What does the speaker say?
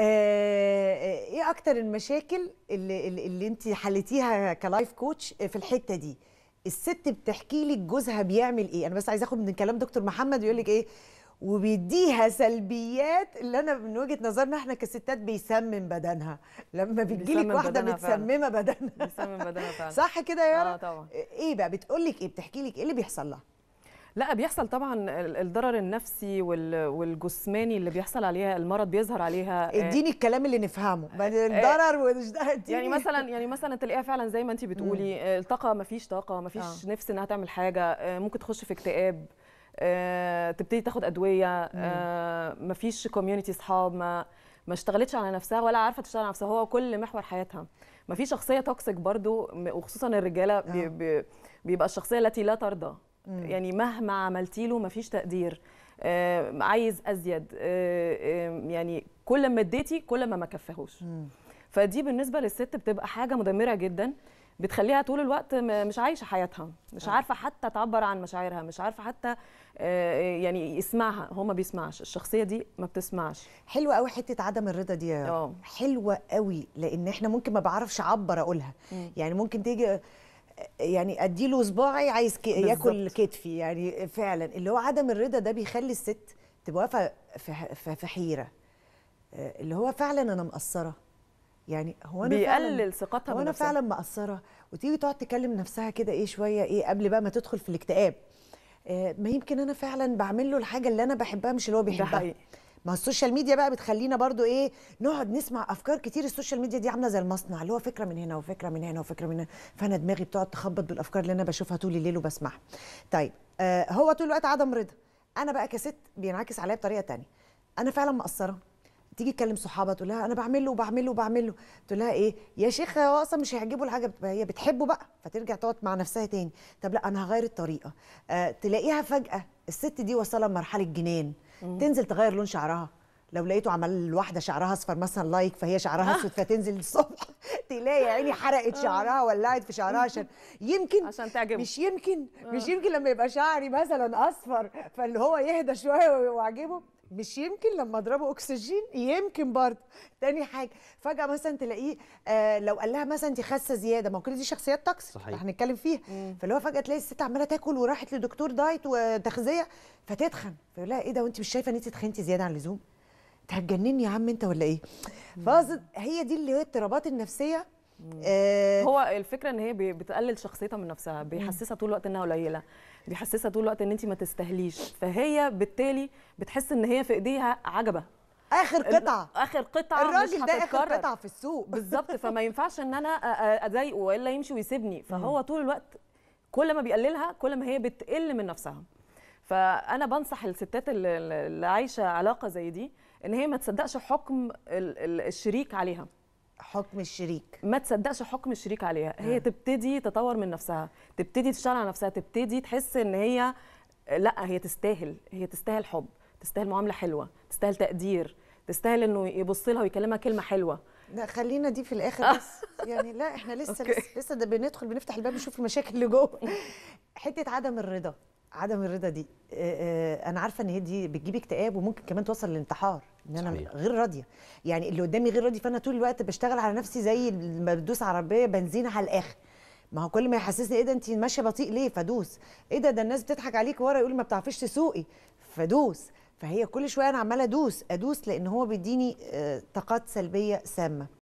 آه، آه، ايه اكتر المشاكل اللي اللي انت حليتيها كلايف كوتش في الحته دي الست بتحكي لك جوزها بيعمل ايه انا بس عايزه اخد من كلام دكتور محمد ويقول لك ايه وبيديها سلبيات اللي انا من وجهه نظرنا احنا كستات بيسمم بدنها لما بتجي لك واحده متسممه بدنها بيسمم بدنها فعلا صح كده يا آه طبعا ايه بقى بتقول لك ايه بتحكي لك ايه اللي بيحصل لها لا بيحصل طبعا الضرر النفسي والجسماني اللي بيحصل عليها المرض بيظهر عليها آه، اديني الكلام اللي نفهمه آه، الضرر آه، ومش ده اديني يعني مثلا يعني مثلا تلاقيها فعلا زي ما انت بتقولي الطاقه ما فيش طاقه ما فيش آه. نفس انها تعمل حاجه ممكن تخش في اكتئاب آه، تبتدي تاخد ادويه آه، مفيش كوميونتي اصحاب ما ما اشتغلتش على نفسها ولا عارفه تشتغل على نفسها هو كل محور حياتها ما في شخصيه توكسيك برضو وخصوصا الرجاله بي بي بيبقى الشخصيه التي لا ترضى يعني مهما عملتي له مفيش تقدير آه عايز ازيد آه, آه، يعني كل ما اديتي كل ما ما كفاهوش فدي بالنسبه للست بتبقى حاجه مدمره جدا بتخليها طول الوقت مش عايشه حياتها مش آه. عارفه حتى تعبر عن مشاعرها مش عارفه حتى آه، يعني يسمعها هو ما بيسمعش الشخصيه دي ما بتسمعش حلوه قوي حته عدم الرضا دي حلوه قوي لان احنا ممكن ما بعرفش اعبر اقولها يعني ممكن تيجي يعني اديله صباعي عايز كي ياكل كتفي يعني فعلا اللي هو عدم الرضا ده بيخلي الست تبقى واقفه في في حيره آه، اللي هو فعلا انا مقصره يعني هو انا بيقلل ثقتها هو انا فعلا مقصره وتيجي تقعد تكلم نفسها كده ايه شويه ايه قبل بقى ما تدخل في الاكتئاب آه، ما يمكن انا فعلا بعمل له الحاجه اللي انا بحبها مش اللي هو بيحبها ده حقيقي. ما السوشيال ميديا بقى بتخلينا برضو ايه نقعد نسمع افكار كتير السوشيال ميديا دي عامله زي المصنع اللي هو فكره من هنا وفكره من هنا وفكره من هنا فانا دماغي بتقعد تخبط بالافكار اللي انا بشوفها طول الليل وبسمعها طيب آه هو طول الوقت عدم رضا انا بقى كست بينعكس عليا بطريقه تانية انا فعلا مقصره تيجي تكلم صحابها تقول لها انا بعمل له وبعمل له وبعمل له تقول لها ايه يا شيخه هو اصلا مش هيعجبه الحاجه هي بتحبه بقى فترجع تقعد مع نفسها تاني طب لا انا هغير الطريقه آه تلاقيها فجاه الست دي وصلت لمرحله جنان مم. تنزل تغير لون شعرها لو لقيته عمل الواحده شعرها اصفر مثلا لايك فهي شعرها اسود فتنزل الصبح تلاقي عيني حرقت آه. شعرها ولعت في شعرها عشان يمكن عشان تعجبه مش يمكن مش آه. يمكن لما يبقى شعري مثلا اصفر فاللي هو يهدى شويه ويعجبه مش يمكن لما اضربه اكسجين يمكن برضه تاني حاجه فجاه مثلا تلاقيه آه لو قال لها مثلا انت خاسه زياده ما هو كل دي شخصيات توكسيك صحيح هنتكلم فيها فاللي هو فجاه تلاقي الست عماله تاكل وراحت لدكتور دايت وتغذيه فتتخن فيقول لها ايه ده وانت مش شايفه ان انت تخنتي زياده عن اللزوم انت هتجنني يا عم انت ولا ايه فاظن هي دي اللي هي الاضطرابات النفسيه آه، هو الفكره ان هي بتقلل شخصيتها من نفسها بيحسسها طول الوقت انها قليله بيحسسها طول الوقت ان انت ما تستاهليش فهي بالتالي بتحس ان هي في ايديها عجبه اخر قطعه اخر قطعه الراجل ده اخر قطعه في السوق بالظبط فما ينفعش ان انا اضايقه والا يمشي ويسيبني فهو طول الوقت كل ما بيقللها كل ما هي بتقل من نفسها فانا بنصح الستات اللي عايشه علاقه زي دي ان هي ما تصدقش حكم الشريك عليها حكم الشريك ما تصدقش حكم الشريك عليها هي تبتدي تطور من نفسها تبتدي تشتغل على نفسها تبتدي تحس ان هي لا هي تستاهل هي تستاهل حب تستاهل معامله حلوه تستاهل تقدير تستاهل انه يبص لها ويكلمها كلمه حلوه لا خلينا دي في الاخر آه. بس يعني لا احنا لسه لسه, لسه ده بندخل بنفتح الباب نشوف المشاكل اللي جوه حته عدم الرضا عدم الرضا دي آه، آه، انا عارفه ان هي دي بتجيب اكتئاب وممكن كمان توصل للانتحار ان انا صحيح. غير راضيه يعني اللي قدامي غير راضي فانا طول الوقت بشتغل على نفسي زي ما بدوس عربيه بنزين على الاخر ما هو كل ما يحسسني ايه ده انت ماشيه بطيء ليه فدوس ايه ده ده الناس بتضحك عليك ورا يقول ما بتعرفيش تسوقي فدوس فهي كل شويه انا عماله ادوس ادوس لان هو بيديني آه، طاقات سلبيه سامه